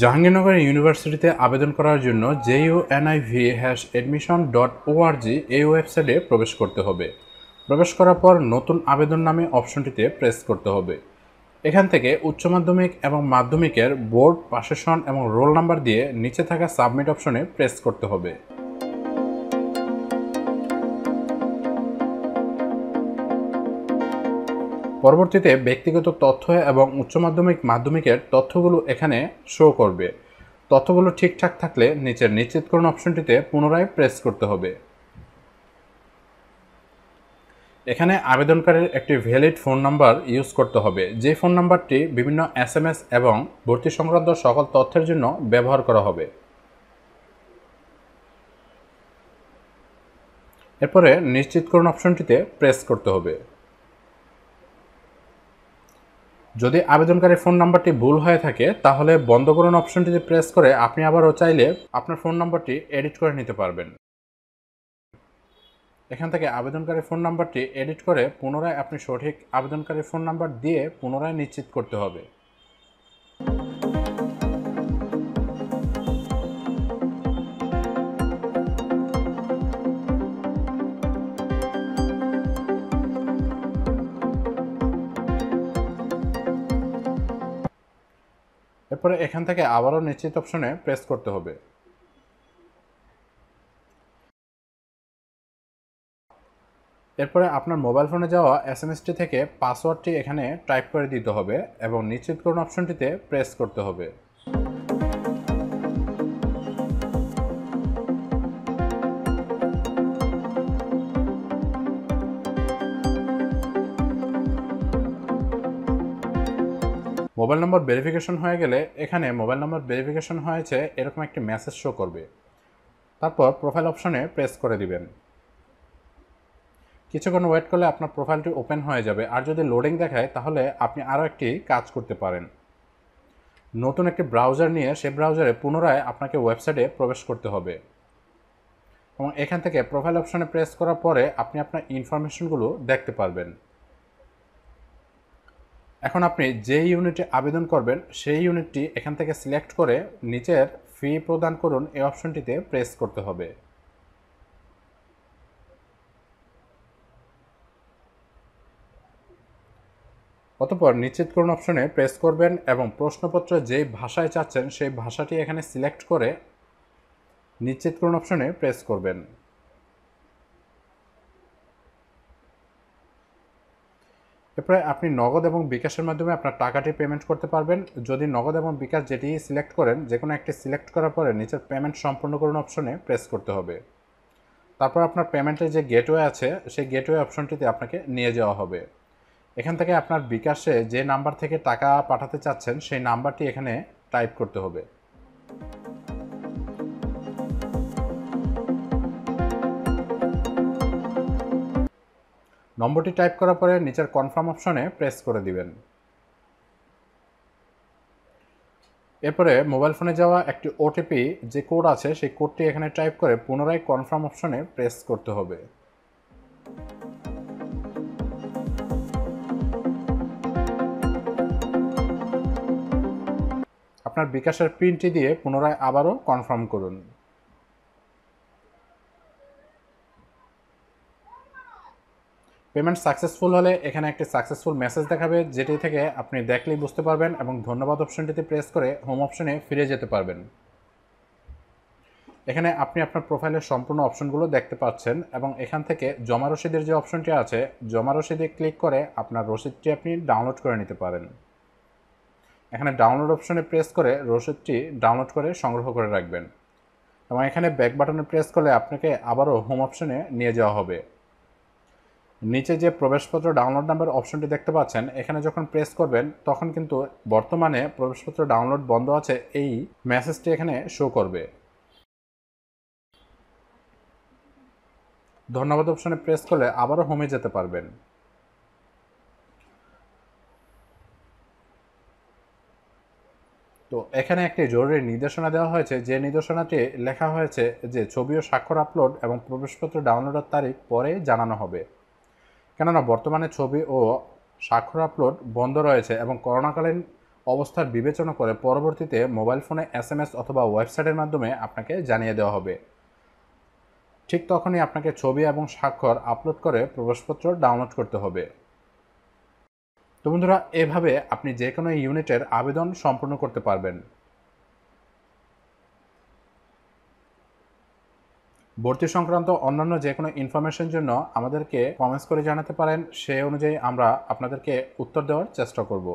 জাহাঙ্গীরনগর ইউনিভার্সিটিতে আবেদন করার জন্য J U N I V hash admission dot ORG এই ওয়েবসাইটে প্রবেশ করতে হবে প্রবেশ করার পর নতুন আবেদন নামে অপশনটিতে প্রেস করতে হবে এখান থেকে উচ্চ মাধ্যমিক এবং মাধ্যমিকের বোর্ড পাশেশন এবং রোল নাম্বার দিয়ে নিচে থাকা সাবমিট অপশনে প্রেস করতে হবে পরবর্তীতে ব্যক্তিগত তথ্য এবং উচ্চ মাধ্যমিক মাধ্যমিকের তথ্যগুলো এখানে শো করবে তথ্যগুলো ঠিকঠাক থাকলে নিচের নিশ্চিতকরণ অপশনটিতে পুনরায় প্রেস করতে হবে এখানে আবেদনকারীর একটি ভ্যালিড ফোন নাম্বার ইউজ করতে হবে যে ফোন নাম্বারটি বিভিন্ন এস এম এস এবং ভর্তি সংক্রান্ত সকল তথ্যের জন্য ব্যবহার করা হবে এরপরে নিশ্চিতকরণ অপশনটিতে প্রেস করতে হবে যদি আবেদনকারী ফোন নাম্বারটি ভুল হয়ে থাকে তাহলে বন্ধকরণ অপশনটিতে প্রেস করে আপনি আবারও চাইলে আপনার ফোন নাম্বারটি এডিট করে নিতে পারবেন এখান থেকে আবেদনকারী ফোন নাম্বারটি এডিট করে পুনরায় আপনি সঠিক আবেদনকারী ফোন নাম্বার দিয়ে পুনরায় নিশ্চিত করতে হবে এরপরে এখান থেকে আবারও নিশ্চিত অপশনে প্রেস করতে হবে এরপরে আপনার মোবাইল ফোনে যাওয়া এস এমএসটি থেকে পাসওয়ার্ডটি এখানে টাইপ করে দিতে হবে এবং নিশ্চিতকরণ অপশনটিতে প্রেস করতে হবে মোবাইল নম্বর ভেরিফিকেশন হয়ে গেলে এখানে মোবাইল নম্বর ভেরিফিকেশন হয়েছে এরকম একটি মেসেজ শো করবে তারপর প্রোফাইল অপশনে প্রেস করে দিবেন কিছুক্ষণ ওয়েট করলে আপনার প্রোফাইলটি ওপেন হয়ে যাবে আর যদি লোডিং দেখায় তাহলে আপনি আরও একটি কাজ করতে পারেন নতুন একটি ব্রাউজার নিয়ে সে ব্রাউজারে পুনরায় আপনাকে ওয়েবসাইটে প্রবেশ করতে হবে এবং এখান থেকে প্রোফাইল অপশনে প্রেস করার পরে আপনি আপনার ইনফরমেশনগুলো দেখতে পারবেন এখন আপনি যে ইউনিটে আবেদন করবেন সেই ইউনিটটি এখান থেকে সিলেক্ট করে নিচের ফি প্রদান করুন এই অপশনটিতে প্রেস করতে হবে অতপর নিশ্চিতকরণ অপশনে প্রেস করবেন এবং প্রশ্নপত্র যে ভাষায় চাচ্ছেন সেই ভাষাটি এখানে সিলেক্ট করে নিশ্চিতকরণ অপশনে প্রেস করবেন এরপরে আপনি নগদ এবং বিকাশের মাধ্যমে আপনার টাকাটি পেমেন্ট করতে পারবেন যদি নগদ এবং বিকাশ যেটি সিলেক্ট করেন যে কোনো একটি সিলেক্ট করার পরে নিচের পেমেন্ট সম্পূর্ণ করুন অপশনে প্রেস করতে হবে তারপর আপনার পেমেন্টের যে গেটওয়ে আছে সেই গেটওয়ে অপশনটিতে আপনাকে নিয়ে যাওয়া হবে এখান থেকে আপনার বিকাশে যে নাম্বার থেকে টাকা পাঠাতে চাচ্ছেন সেই নাম্বারটি এখানে টাইপ করতে হবে নম্বরটি টাইপ করার পরে নিচের কনফার্ম অপশনে প্রেস করে দিবেন এরপরে মোবাইল ফোনে যাওয়া একটি ওটিপি যে কোড আছে সেই কোডটি এখানে টাইপ করে পুনরায় কনফার্ম অপশনে প্রেস করতে হবে আপনার বিকাশের পিনটি দিয়ে পুনরায় আবারও কনফার্ম করুন পেমেন্ট সাকসেসফুল হলে এখানে একটি সাকসেসফুল মেসেজ দেখাবে যেটি থেকে আপনি দেখলেই বুঝতে পারবেন এবং ধন্যবাদ অপশনটিতে প্রেস করে হোম অপশনে ফিরে যেতে পারবেন এখানে আপনি আপনার প্রোফাইলের সম্পূর্ণ অপশনগুলো দেখতে পাচ্ছেন এবং এখান থেকে জমা রসিদের যে অপশনটি আছে জমা রসিদে ক্লিক করে আপনার রসিদটি আপনি ডাউনলোড করে নিতে পারেন এখানে ডাউনলোড অপশনে প্রেস করে রসিদটি ডাউনলোড করে সংগ্রহ করে রাখবেন এবং এখানে ব্যাক বাটনে প্রেস করলে আপনাকে আবারও হোম অপশনে নিয়ে যাওয়া হবে নিচে যে প্রবেশপত্র ডাউনলোড নাম্বার অপশনটি দেখতে পাচ্ছেন এখানে যখন প্রেস করবেন তখন কিন্তু বর্তমানে প্রবেশপত্র ডাউনলোড বন্ধ আছে এই মেসেজটি এখানে শো করবে ধন্যবাদ অপশনে প্রেস করলে আবারও হোমে যেতে পারবেন তো এখানে একটি জরুরি নির্দেশনা দেওয়া হয়েছে যে নির্দেশনাটি লেখা হয়েছে যে ছবি ও স্বাক্ষর আপলোড এবং প্রবেশপত্র ডাউনলোডের তারিখ পরে জানানো হবে কেননা বর্তমানে ছবি ও স্বাক্ষর আপলোড বন্ধ রয়েছে এবং করোনাকালীন অবস্থার বিবেচনা করে পরবর্তীতে মোবাইল ফোনে এস এম এস অথবা ওয়েবসাইটের মাধ্যমে আপনাকে জানিয়ে দেওয়া হবে ঠিক তখনই আপনাকে ছবি এবং স্বাক্ষর আপলোড করে প্রবেশপত্র ডাউনলোড করতে হবে তো বন্ধুরা এভাবে আপনি যে কোনো ইউনিটের আবেদন সম্পূর্ণ করতে পারবেন ভর্তি সংক্রান্ত অন্যান্য যে কোনো ইনফরমেশন জন্য আমাদেরকে কমেন্টস করে জানাতে পারেন সে অনুযায়ী আমরা আপনাদেরকে উত্তর দেওয়ার চেষ্টা করব